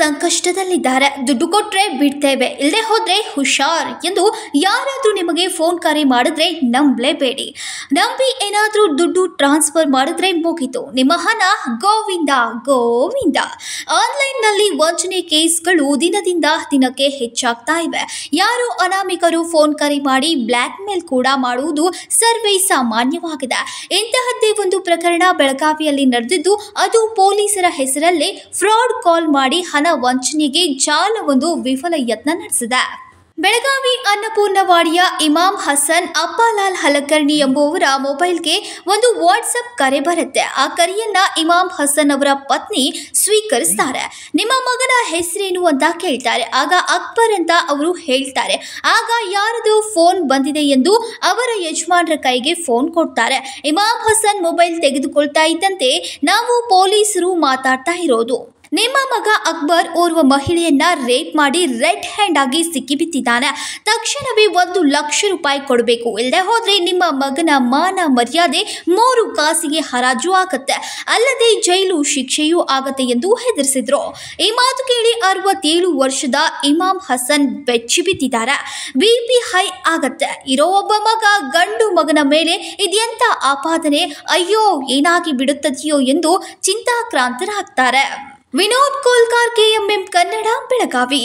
ಸಂಕಷ್ಟದಲ್ಲಿದ್ದಾರೆ ದುಡ್ಡು ಕೊಟ್ಟರೆ ಬಿಡ್ತೇವೆ ಇಲ್ಲದೆ ಹೋದರೆ ಹುಷಾರ್ ಎಂದು ಯಾರಾದರೂ ನಿಮಗೆ ಫೋನ್ ಕರೆ ಮಾಡಿದ್ರೆ ನಂಬಲೇಬೇಡಿ ನಂಬಿ ಏನಾದರೂ ದುಡ್ಡು ಟ್ರಾನ್ಸ್ಫರ್ ಮಾಡಿದ್ರೆ ಮುಗಿತು ನಿಮ್ಮ ಹಣ ಗೋವಿಂದ ಗೋವಿಂದ ಆನ್ಲೈನ್ನಲ್ಲಿ ವಂಚನೆ ಕೇಸ್ಗಳು ದಿನದಿಂದ ದಿನಕ್ಕೆ ಹೆಚ್ಚಾಗ್ತಾ ಇವೆ ಯಾರು ಅನಾಮಿಕರು ಫೋನ್ ಕರೆ ಮಾಡಿ ಬ್ಲ್ಯಾಕ್ ಮೇಲ್ ಕೂಡ ಮಾಡುವುದು ಸರ್ವೇ ಸಾಮಾನ್ಯವಾಗಿದೆ ಇಂತಹದ್ದೇ ಒಂದು ಪ್ರಕರಣ ಬೆಳಗಾವಿಯಲ್ಲಿ ನಡೆದಿದ್ದು ಅದು ಪೊಲೀಸರ ಹೆಸರಲ್ಲೇ ಫ್ರಾಡ್ ಕಾಲ್ ಮಾಡಿ ಹಣ ವಂಚನೆಗೆ ಜಾಲವೊಂದು ವಿಫಲ ಯತ್ನ ನಡೆಸಿದೆ ಬೆಳಗಾವಿ ಅನ್ನಪೂರ್ಣವಾಡಿಯ ಇಮಾಮ್ ಹಸನ್ ಅಪ್ಪಾಲಾಲ್ ಹಲಕರ್ಣಿ ಎಂಬುವರ ಮೊಬೈಲ್ಗೆ ಒಂದು ವಾಟ್ಸಪ್ ಕರೆ ಬರುತ್ತೆ ಆ ಕರೆಯನ್ನ ಇಮಾಮ್ ಹಸನ್ ಅವರ ಪತ್ನಿ ಸ್ವೀಕರಿಸ್ತಾರೆ ನಿಮ್ಮ ಮಗನ ಹೆಸರೇನು ಅಂತ ಕೇಳ್ತಾರೆ ಆಗ ಅಕ್ಬರ್ ಅಂತ ಅವರು ಹೇಳ್ತಾರೆ ಆಗ ಯಾರದು ಫೋನ್ ಬಂದಿದೆ ಎಂದು ಅವರ ಯಜಮಾನರ ಕೈಗೆ ಫೋನ್ ಕೊಡ್ತಾರೆ ಇಮಾಮ್ ಹಸನ್ ಮೊಬೈಲ್ ತೆಗೆದುಕೊಳ್ತಾ ಇದ್ದಂತೆ ನಾವು ಪೊಲೀಸರು ಮಾತಾಡ್ತಾ ಇರೋದು ನಿಮ್ಮ ಮಗ ಅಕ್ಬರ್ ಓರ್ವ ಮಹಿಳೆಯನ್ನ ರೇಪ್ ಮಾಡಿ ರೆಡ್ ಹ್ಯಾಂಡ್ ಆಗಿ ಸಿಕ್ಕಿಬಿತ್ತಿದ್ದಾನೆ ತಕ್ಷಣವೇ ಒಂದು ಲಕ್ಷ ರೂಪಾಯಿ ಕೊಡಬೇಕು ಇಲ್ಲದೆ ಹೋದ್ರೆ ನಿಮ್ಮ ಮಗನ ಮಾನ ಮರ್ಯಾದೆ ಮೂರು ಕಾಸಿಗೆ ಹರಾಜು ಆಗತ್ತೆ ಅಲ್ಲದೆ ಜೈಲು ಶಿಕ್ಷೆಯೂ ಆಗತ್ತೆ ಎಂದು ಹೆದರಿಸಿದ್ರು ಈ ಮಾತು ಕೇಳಿ ಅರವತ್ತೇಳು ವರ್ಷದ ಇಮಾಮ್ ಹಸನ್ ಬೆಚ್ಚಿ ಬಿಪಿ ಹೈ ಆಗತ್ತೆ ಇರೋ ಒಬ್ಬ ಮಗ ಗಂಡು ಮಗನ ಮೇಲೆ ಇದೆಂತ ಆಪಾದನೆ ಅಯ್ಯೋ ಏನಾಗಿ ಬಿಡುತ್ತದೆಯೋ ಎಂದು ಚಿಂತಾಕ್ರಾಂತರಾಗ್ತಾರೆ ವಿನೋದ್ ಕೋಲ್ಕಾರ್ ಕೆಎಂಎಂ ಕನ್ನಡ ಬೆಳಗಾವಿ